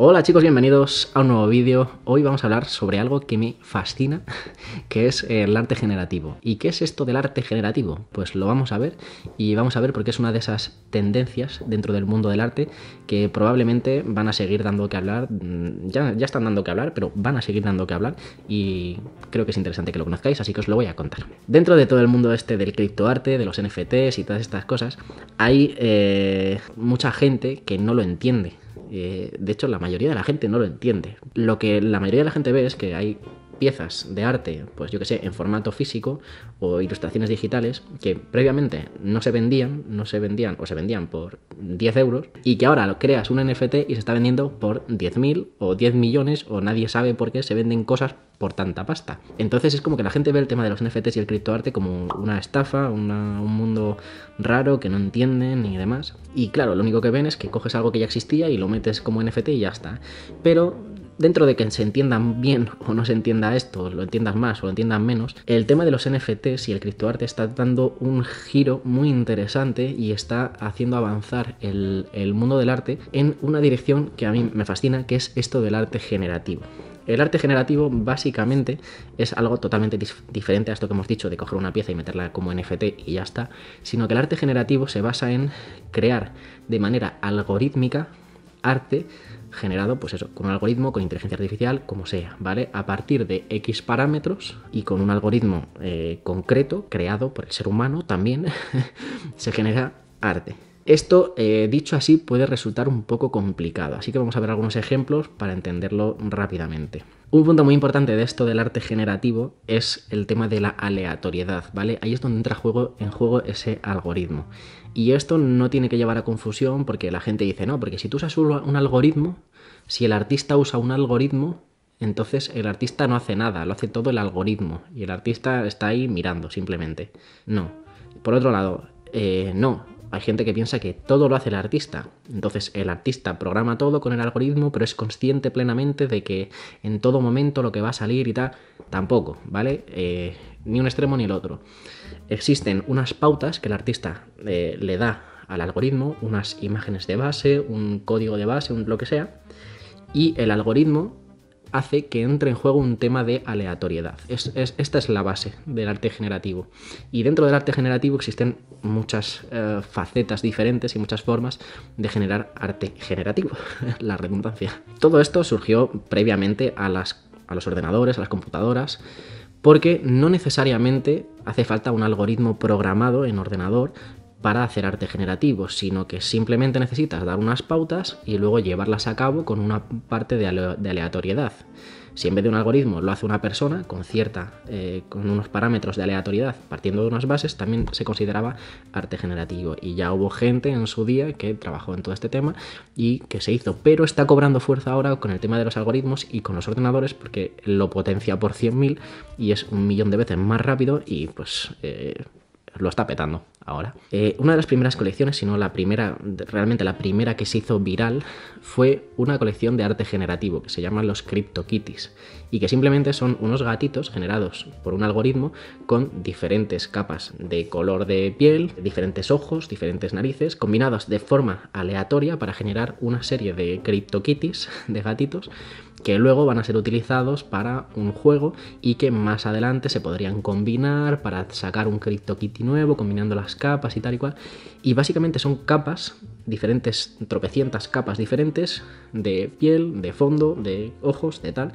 Hola chicos, bienvenidos a un nuevo vídeo. Hoy vamos a hablar sobre algo que me fascina, que es el arte generativo. ¿Y qué es esto del arte generativo? Pues lo vamos a ver y vamos a ver porque es una de esas tendencias dentro del mundo del arte que probablemente van a seguir dando que hablar, mm, ya, ya están dando que hablar, pero van a seguir dando que hablar y creo que es interesante que lo conozcáis, así que os lo voy a contar. Dentro de todo el mundo este del criptoarte, de los NFTs y todas estas cosas, hay eh, mucha gente que no lo entiende eh, de hecho, la mayoría de la gente no lo entiende. Lo que la mayoría de la gente ve es que hay piezas de arte, pues yo que sé, en formato físico o ilustraciones digitales que previamente no se vendían, no se vendían o se vendían por 10 euros y que ahora creas un NFT y se está vendiendo por 10.000 o 10 millones o nadie sabe por qué se venden cosas por tanta pasta. Entonces es como que la gente ve el tema de los NFTs y el criptoarte como una estafa, un mundo raro que no entienden y demás. Y claro, lo único que ven es que coges algo que ya existía y lo metes como NFT y ya está. Pero dentro de que se entiendan bien o no se entienda esto, lo entiendas más o lo entiendas menos, el tema de los NFTs y el criptoarte está dando un giro muy interesante y está haciendo avanzar el, el mundo del arte en una dirección que a mí me fascina, que es esto del arte generativo. El arte generativo básicamente es algo totalmente diferente a esto que hemos dicho de coger una pieza y meterla como NFT y ya está, sino que el arte generativo se basa en crear de manera algorítmica arte generado, pues eso, con un algoritmo, con inteligencia artificial, como sea, ¿vale? A partir de X parámetros y con un algoritmo eh, concreto creado por el ser humano también se genera arte. Esto, eh, dicho así, puede resultar un poco complicado, así que vamos a ver algunos ejemplos para entenderlo rápidamente. Un punto muy importante de esto del arte generativo es el tema de la aleatoriedad, ¿vale? Ahí es donde entra juego, en juego ese algoritmo. Y esto no tiene que llevar a confusión porque la gente dice, no, porque si tú usas un algoritmo, si el artista usa un algoritmo, entonces el artista no hace nada, lo hace todo el algoritmo y el artista está ahí mirando simplemente. No. Por otro lado, eh, no, hay gente que piensa que todo lo hace el artista. Entonces el artista programa todo con el algoritmo, pero es consciente plenamente de que en todo momento lo que va a salir y tal, tampoco, ¿vale? Eh, ni un extremo ni el otro. Existen unas pautas que el artista eh, le da al algoritmo, unas imágenes de base, un código de base, un lo que sea, y el algoritmo hace que entre en juego un tema de aleatoriedad. Es, esta es la base del arte generativo. Y dentro del arte generativo existen muchas eh, facetas diferentes y muchas formas de generar arte generativo, la redundancia. Todo esto surgió previamente a, las, a los ordenadores, a las computadoras, porque no necesariamente hace falta un algoritmo programado en ordenador para hacer arte generativo, sino que simplemente necesitas dar unas pautas y luego llevarlas a cabo con una parte de, aleatoriedad. Si en vez de un algoritmo lo hace una persona con cierta, eh, con unos parámetros de aleatoriedad partiendo de unas bases, también se consideraba arte generativo. Y ya hubo gente en su día que trabajó en todo este tema y que se hizo. Pero está cobrando fuerza ahora con el tema de los algoritmos y con los ordenadores porque lo potencia por 100.000 y es un millón de veces más rápido y pues eh, lo está petando ahora. Eh, una de las primeras colecciones, si no la primera, realmente la primera que se hizo viral, fue una colección de arte generativo que se llama los CryptoKitties y que simplemente son unos gatitos generados por un algoritmo con diferentes capas de color de piel, diferentes ojos, diferentes narices, combinados de forma aleatoria para generar una serie de CryptoKitties de gatitos que luego van a ser utilizados para un juego y que más adelante se podrían combinar para sacar un CryptoKitty nuevo, combinando las capas y tal y cual. Y básicamente son capas, diferentes, tropecientas capas diferentes de piel, de fondo, de ojos, de tal,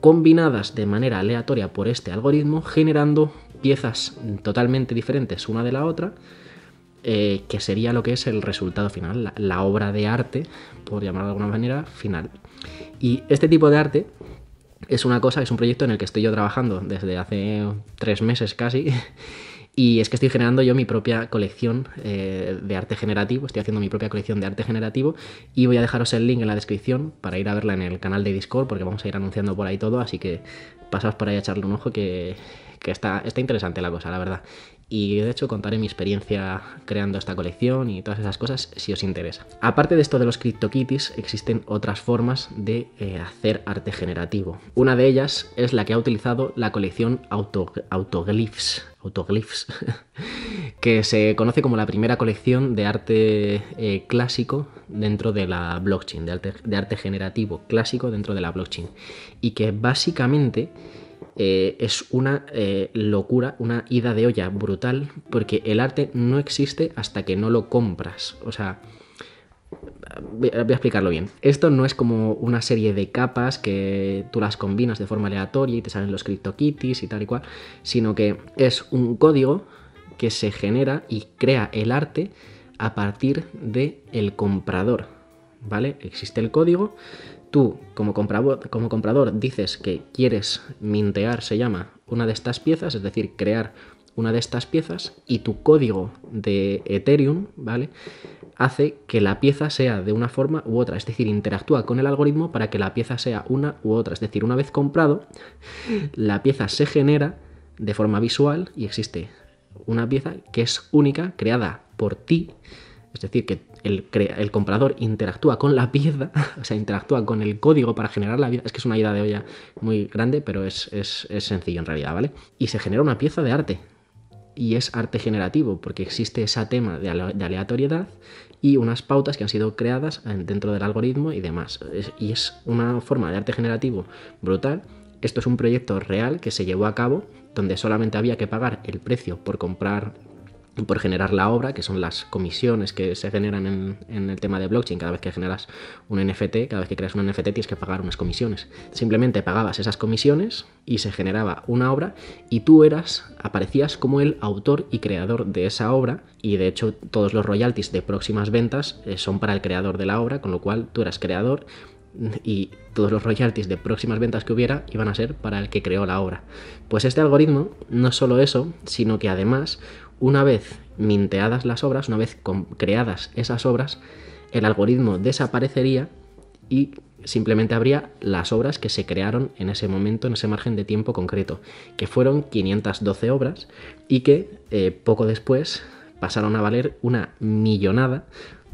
combinadas de manera aleatoria por este algoritmo, generando piezas totalmente diferentes una de la otra. Eh, que sería lo que es el resultado final, la, la obra de arte, por llamarlo de alguna manera, final. Y este tipo de arte es una cosa, es un proyecto en el que estoy yo trabajando desde hace tres meses casi. Y es que estoy generando yo mi propia colección eh, de arte generativo, estoy haciendo mi propia colección de arte generativo y voy a dejaros el link en la descripción para ir a verla en el canal de Discord porque vamos a ir anunciando por ahí todo, así que pasaos por ahí a echarle un ojo que, está, está interesante la cosa, la verdad y de hecho contaré mi experiencia creando esta colección y todas esas cosas si os interesa. Aparte de esto de los CryptoKitties, existen otras formas de eh, hacer arte generativo. Una de ellas es la que ha utilizado la colección Auto Autoglyphs, Autoglyphs que se conoce como la primera colección de arte eh, clásico dentro de la blockchain, de arte generativo clásico dentro de la blockchain, y que básicamente eh, es una eh, locura, una ida de olla brutal, porque el arte no existe hasta que no lo compras. O sea, voy a explicarlo bien. Esto no es como una serie de capas que tú las combinas de forma aleatoria y te salen los CryptoKitties y tal y cual, sino que es un código que se genera y crea el arte a partir del el comprador. ¿vale? Existe el código, tú como comprador, como comprador dices que quieres mintear, se llama, una de estas piezas, es decir, crear una de estas piezas y tu código de Ethereum, ¿vale? Hace que la pieza sea de una forma u otra, es decir, interactúa con el algoritmo para que la pieza sea una u otra, es decir, una vez comprado, la pieza se genera de forma visual y existe una pieza que es única, creada por ti, es decir, que el, comprador interactúa con la pieza, o sea, interactúa con el código para generar la vida. Es que es una idea de olla muy grande, pero es, sencillo en realidad, ¿vale? Y se genera una pieza de arte. Y es arte generativo, porque existe ese tema de, aleatoriedad y unas pautas que han sido creadas eh, dentro del algoritmo y demás. y es una forma de arte generativo brutal. Esto es un proyecto real que se llevó a cabo donde solamente había que pagar el precio por comprar por generar la obra, que son las comisiones que se generan en, el tema de blockchain. Cada vez que generas un NFT, cada vez que creas un NFT tienes que pagar unas comisiones. Simplemente pagabas esas comisiones y se generaba una obra y tú eras, aparecías como el autor y creador de esa obra y de hecho todos los royalties de próximas ventas eh, son para el creador de la obra, con lo cual tú eras creador y todos los royalties de próximas ventas que hubiera iban a ser para el que creó la obra. Pues este algoritmo no solo eso, sino que además una vez minteadas las obras, una vez creadas esas obras, el algoritmo desaparecería y simplemente habría las obras que se crearon en ese momento, en ese margen de tiempo concreto, que fueron 512 obras y que eh, poco después pasaron a valer una millonada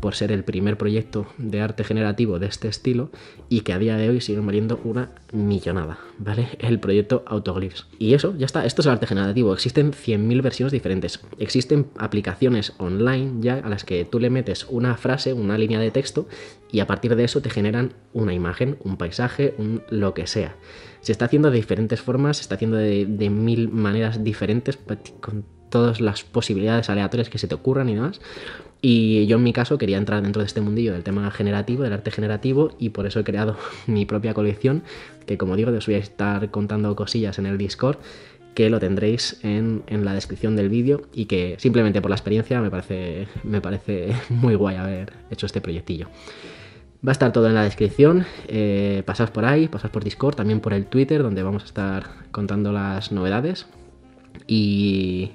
por ser el primer proyecto de arte generativo de este estilo y que a día de hoy sigue valiendo una millonada, ¿vale? El proyecto Autoglyphs. Y eso, ya está, esto es el arte generativo, existen 100.000 versiones diferentes, existen aplicaciones online ya a las que tú le metes una frase, una línea de texto y a partir de eso te generan una imagen, un paisaje, un lo que sea. Se está haciendo de diferentes formas, se está haciendo de, mil maneras diferentes, con todas las posibilidades aleatorias que se te ocurran y demás. Y yo en mi caso quería entrar dentro de este mundillo del tema generativo, del arte generativo, y por eso he creado mi propia colección, que como digo, os voy a estar contando cosillas en el Discord que lo tendréis en, la descripción del vídeo y que simplemente por la experiencia me parece, me parece muy guay haber hecho este proyectillo. Va a estar todo en la descripción, eh, por ahí, pasad por Discord, también por el Twitter donde vamos a estar contando las novedades y,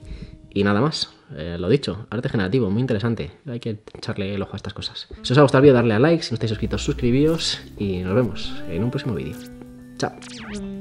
nada más. Eh, lo dicho, arte generativo, muy interesante. Hay que echarle el ojo a estas cosas. Si os ha gustado el vídeo, darle a like. Si no estáis suscritos, suscribíos. Y nos vemos en un próximo vídeo. Chao.